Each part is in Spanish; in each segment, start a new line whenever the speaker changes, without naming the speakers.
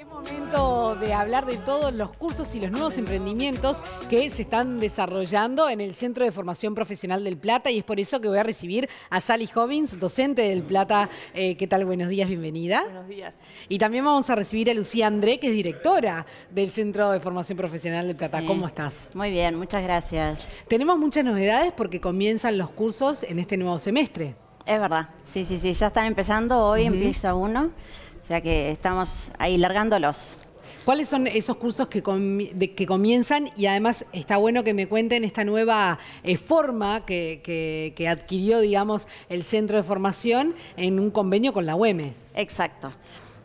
Es momento de hablar de todos los cursos y los nuevos emprendimientos que se están desarrollando en el Centro de Formación Profesional del Plata y es por eso que voy a recibir a Sally Hobbins, docente del Plata. Eh, ¿Qué tal? Buenos días, bienvenida. Buenos días. Y también vamos a recibir a Lucía André, que es directora del Centro de Formación Profesional del Plata. ¿Cómo estás? Muy bien, muchas gracias. Tenemos muchas novedades porque comienzan los cursos en este nuevo semestre. Es verdad, sí, sí, sí, ya están empezando hoy en Vista 1. uno. O sea que estamos ahí largándolos. ¿Cuáles son esos cursos que, comienzan? Y además está bueno que me cuenten esta nueva eh, forma que, adquirió, digamos, el centro de formación en un convenio con la UEME. E. Exacto.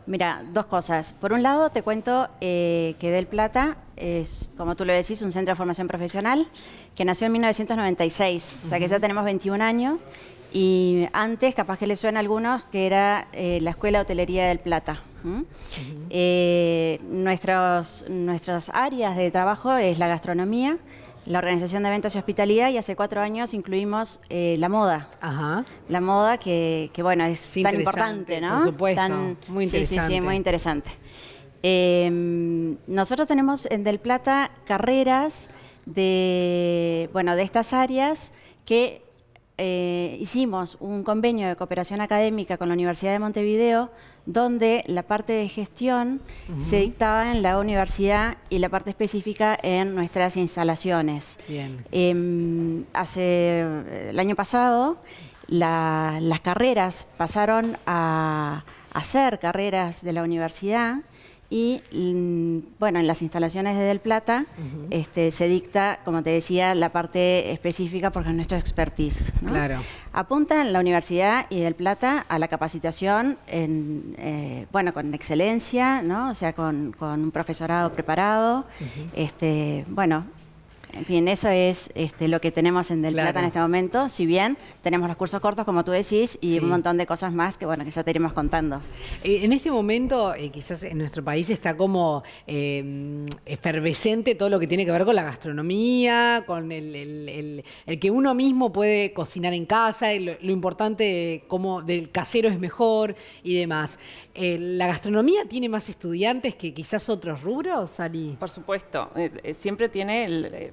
Mira, dos cosas. Por un lado, te cuento eh, que Del
Plata es, como tú lo decís, un centro de formación profesional que nació en 1996, o sea que ya tenemos 21 años y antes, capaz que les suena algunos, que era eh, la Escuela Hotelería del Plata. Eh, nuestros, nuestras áreas de trabajo es la gastronomía, la organización de eventos y hospitalidad y hace cuatro años incluimos eh, la moda. La moda que, bueno, es tan importante, ¿no? Por supuesto, muy interesante. Sí, sí, sí, muy interesante. Em, nosotros tenemos en Del Plata carreras de, bueno, de estas áreas que eh, hicimos un convenio de cooperación académica con la Universidad de Montevideo, donde la parte de gestión se dictaba en la universidad y la parte específica en nuestras instalaciones. Em, hace eh, el año pasado, las carreras pasaron a ser carreras de la universidad y mm, bueno, en las instalaciones de Del Plata este, se dicta, como te decía, la parte específica porque es nuestro expertise. Claro. Apunta en la Universidad y Del Plata a la capacitación, en, eh, bueno, con excelencia, o sea, con, un profesorado preparado, este, bueno, en fin, eso es este, lo que tenemos en Del Plata en este momento, si bien tenemos los cursos cortos, como tú decís, y un montón de cosas más que, bueno, que ya te iremos
contando. en este momento, eh, quizás en nuestro país está como eh, efervescente todo lo que tiene que ver con la gastronomía, con el, que uno mismo puede cocinar en casa, lo, importante como del casero es mejor y demás. Eh, ¿La gastronomía tiene más estudiantes que quizás otros rubros, Ali?
Por supuesto, siempre tiene el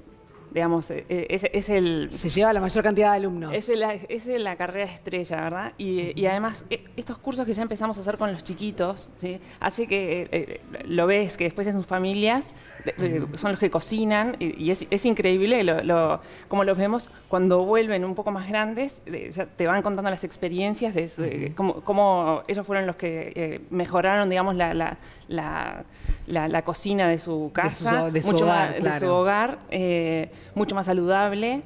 digamos, eh, eh, es, el... Se lleva
la mayor cantidad de alumnos. Es
la, es la carrera estrella, ¿verdad? Y, además, e, estos cursos que ya empezamos a hacer con los chiquitos, hace que eh, lo ves, que después en sus familias son los que cocinan, y, es, increíble lo, como los vemos cuando vuelven un poco más grandes, ya te van contando las experiencias de cómo, ellos fueron los que mejoraron, digamos, la, la, la, cocina de su casa, de su, hogar, mucho más saludable,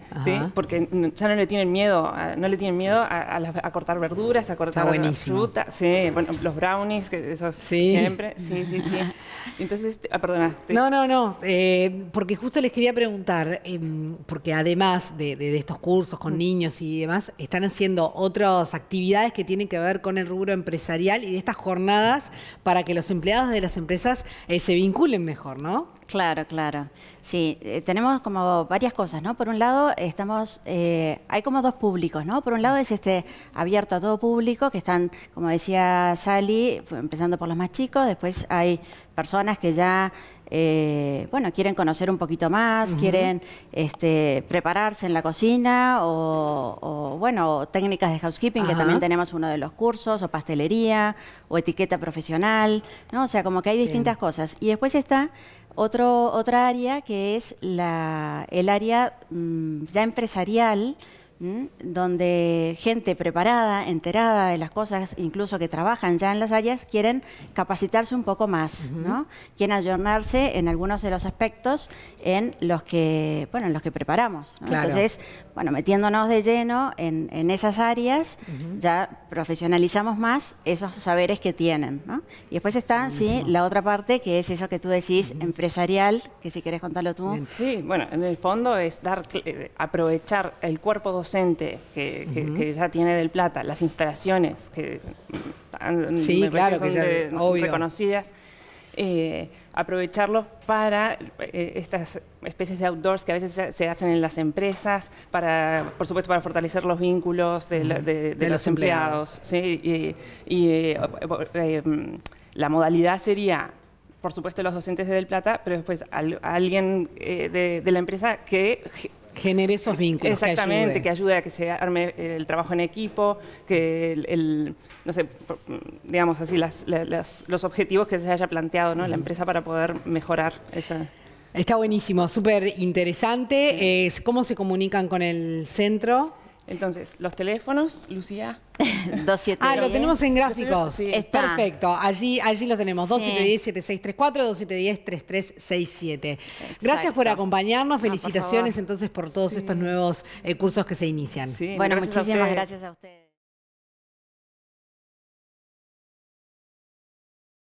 porque ya no le tienen miedo, a, no le tienen miedo a, cortar verduras, a cortar fruta, los brownies, que siempre, Entonces, ah, perdona. No, no,
no, eh, porque justo les quería preguntar, em, porque además de, de estos cursos con mm. niños y demás, están haciendo otras actividades que tienen que ver con el rubro empresarial y de estas jornadas para que los empleados de las empresas eh, se vinculen mejor, ¿no? Claro, claro. Sí, eh, tenemos como varias cosas, ¿no? Por un lado, estamos,
eh, hay como dos públicos, ¿no? Por un lado es este abierto a todo público, que están, como decía Sally, empezando por los más chicos, después hay personas que ya eh, bueno, quieren conocer un poquito más, quieren este, prepararse en la cocina o, bueno, técnicas de housekeeping, que también tenemos uno de los cursos, o pastelería, o etiqueta profesional, ¿no? O sea, como que hay distintas cosas. Y después está otro, otra área que es la, el área mm, ya empresarial, donde gente preparada, enterada de las cosas, incluso que trabajan ya en las áreas, quieren capacitarse un poco más, ¿no? quieren ayornarse en algunos de los aspectos en los que, bueno, en los que preparamos. Entonces, bueno, metiéndonos de lleno en, esas áreas, ya profesionalizamos más esos saberes que tienen. Y después está, la otra parte, que es eso que tú decís, empresarial,
que si querés contarlo tú. Sí, bueno, en el fondo es dar, eh, aprovechar el cuerpo docente docente que, ya tiene del plata, las instalaciones que ah, son reconocidas. Eh, aprovecharlos para eh, estas especies de outdoors que a veces se, hacen en las empresas, para, por supuesto, para fortalecer los vínculos de, los, empleados. Eh, la modalidad sería, por supuesto, los docentes de Del Plata, pero después alguien de, la empresa que genere esos vínculos. Exactamente, que, ayude. a que se arme el trabajo en equipo, que el, no sé, digamos así, los objetivos que se haya planteado ¿no? la empresa para poder mejorar esa...
Está buenísimo, súper interesante. ¿Cómo se comunican con el
centro? Entonces, los teléfonos, Lucía. Ah, lo tenemos en gráficos. Perfecto.
Allí, allí lo tenemos. 2710-7634, 2710-3367. Gracias por acompañarnos. Felicitaciones entonces por todos estos nuevos eh, cursos que se inician.
bueno, muchísimas gracias
a ustedes.